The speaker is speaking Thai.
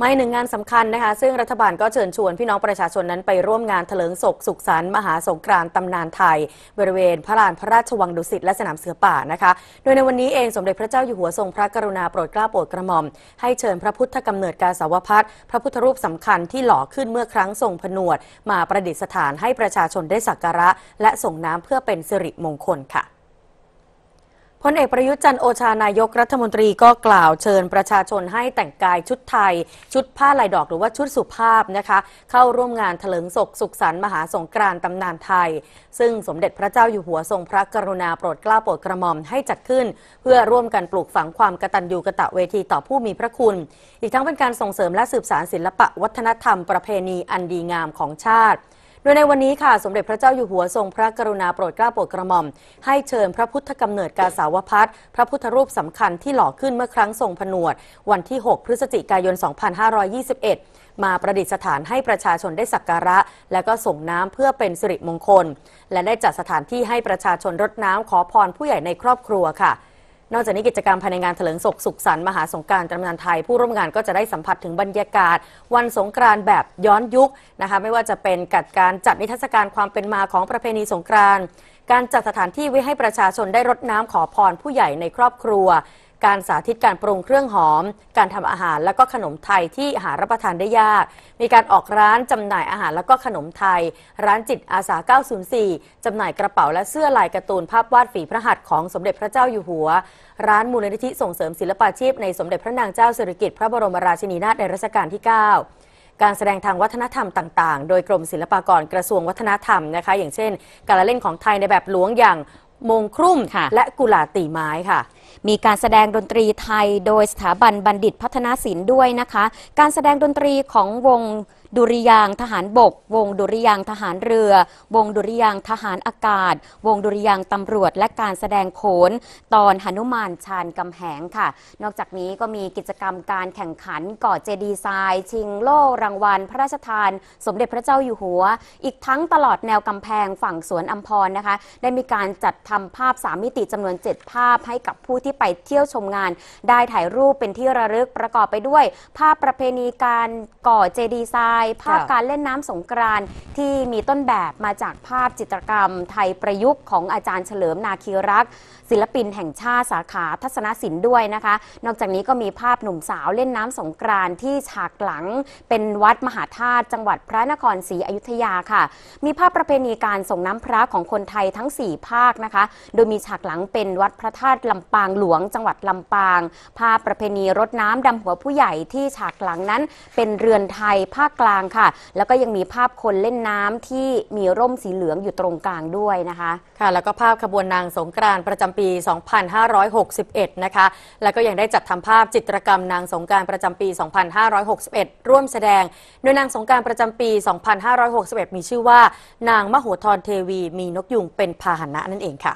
ไม่หนึ่งงานสำคัญนะคะ ซึ่งรัฐบาลก็เชิญชวนพี่น้องประชาชนนั้นไปร่วมงานเถลิงศกสุขสันต์มหาสงกรานต์ตำนานไทย บริเวณพระลานพระราชวังดุสิตและสนามเสือป่านะคะ โดยในวันนี้เองสมเด็จพระเจ้าอยู่หัวทรงพระกรุณาโปรดเกล้าโปรดกระหม่อม ให้เชิญพระพุทธกำเนิดกาสาวพัฒพระพุทธรูปสำคัญที่หล่อขึ้นเมื่อครั้งทรงผนวด มาประดิษฐานให้ประชาชนได้สักการะ และส่งน้ำเพื่อเป็นสิริมงคลค่ะพลเอกประยุทธ์จันโอชานายกรัฐมนตรีก็กล่าวเชิญประชาชนให้แต่งกายชุดไทย ชุดผ้าลายดอกหรือว่าชุดสุภาพนะคะ เข้าร่วมงานเถลิงศกสุขสันต์มหาสงกรานต์ตำนานไทย ซึ่งสมเด็จพระเจ้าอยู่หัวทรงพระกรุณาโปรดเกล้าโปรดกระหม่อมให้จัดขึ้น เพื่อร่วมกันปลูกฝังความกตัญญูกะตะเวทีต่อผู้มีพระคุณ อีกทั้งเป็นการส่งเสริมและสืบสานศิลปะวัฒนธรรมประเพณีอันดีงามของชาติโดยในวันนี้ค่ะ สมเด็จพระเจ้าอยู่หัวทรงพระกรุณาโปรดเกล้าโปรดกระหม่อม ให้เชิญพระพุทธกำเนิดกาสาวพัฒพระพุทธรูปสำคัญที่หล่อขึ้นเมื่อครั้งทรงผนวด วันที่ 6 พฤศจิกายน 2521 มาประดิษฐานให้ประชาชนได้สักการะ และก็ส่งน้ำเพื่อเป็นสิริมงคล และได้จัดสถานที่ให้ประชาชนรดน้ำขอพรผู้ใหญ่ในครอบครัวค่ะนอกจากนี้กิจกรรมภายในงานเถลิงศกสุขสันต์มหาสงการจำนานไทย ผู้ร่วมงานก็จะได้สัมผัสถึงบรรยากาศ วันสงกรานต์แบบย้อนยุคนะคะไม่ว่าจะเป็นกัดการจัดนิทรรศการความเป็นมาของประเพณีสงกรานต์การจัดสถานที่ไว้ให้ประชาชนได้รดน้ำขอพรผู้ใหญ่ในครอบครัวการสาธิตการปรุงเครื่องหอม การทำอาหารและก็ขนมไทยที่หารับประทานได้ยาก มีการออกร้านจำหน่ายอาหารและก็ขนมไทย ร้านจิตอาสา 904จำหน่ายกระเป๋าและเสื้อลายการ์ตูนภาพวาดฝีพระหัตถ์ของสมเด็จพระเจ้าอยู่หัว ร้านมูลนิธิส่งเสริมศิลปาชีพ ในสมเด็จพระนางเจ้าสิริกิติ์พระบรมราชินีนาถในรัชกาลที่ 9 การแสดงทางวัฒนธรรมต่างๆ โดยกรมศิลปากรกระทรวงวัฒนธรรมนะคะ อย่างเช่นการเล่นของไทยในแบบหลวงอย่างมงครุ่ม และกุหลาตีไม้ค่ะมีการแสดงดนตรีไทยโดยสถาบันบัณฑิตพัฒนาศิลป์ด้วยนะคะ การแสดงดนตรีของวงดุริยางทหารบก วงดุริยางทหารเรือ วงดุริยางทหารอากาศ วงดุริยางตำรวจ และการแสดงโขน ตอนหนุมานชานกำแหงค่ะ นอกจากนี้ก็มีกิจกรรมการแข่งขันก่อเจดีไซน์ ชิงโล่รางวัล พระราชทาน สมเด็จพระเจ้าอยู่หัว อีกทั้งตลอดแนวกำแพงฝั่งสวนอัมพรนะคะได้มีการจัดทำภาพสามมิติจำนวน7ภาพให้กับผูู้้ที่ไปเที่ยวชมงานได้ถ่ายรูปเป็นที่ระลึกประกอบไปด้วยภาพประเพณีการก่อเจดีทรายภาพการเล่นน้ำสงกรานที่มีต้นแบบมาจากภาพจิตรกรรมไทยประยุกต์ของอาจารย์เฉลิมนาคีรักษ์ศิลปินแห่งชาติสาขาทัศนศิลป์ด้วยนะคะ นอกจากนี้ก็มีภาพหนุ่มสาวเล่นน้ำสงกรานที่ฉากหลังเป็นวัดมหาธาตุจังหวัดพระนครศรีอยุธยาค่ะ มีภาพประเพณีการส่งน้ำพระของคนไทยทั้ง4ภาคนะคะ โดยมีฉากหลังเป็นวัดพระธาตุลำปางางหลวงจังหวัดลำปางภาพประเพณีรดน้ำดำหัวผู้ใหญ่ที่ฉากหลังนั้นเป็นเรือนไทยภาคกลางค่ะ แล้วก็ยังมีภาพคนเล่นน้ำที่มีร่มสีเหลืองอยู่ตรงกลางด้วยนะคะค่ะ แล้วก็ภาพขบวนนางสงกรานต์ประจำปี 2561 นะคะแล้วก็ยังได้จัดทำภาพจิตรกรรมนางสงกรานต์ประจำปี 2561 ร่วมแสดงโดยนางสงกรานต์ประจำปี 2561 มีชื่อว่านางมโหธรเทวี มีนกยุงเป็นพาหนะนั่นเองค่ะ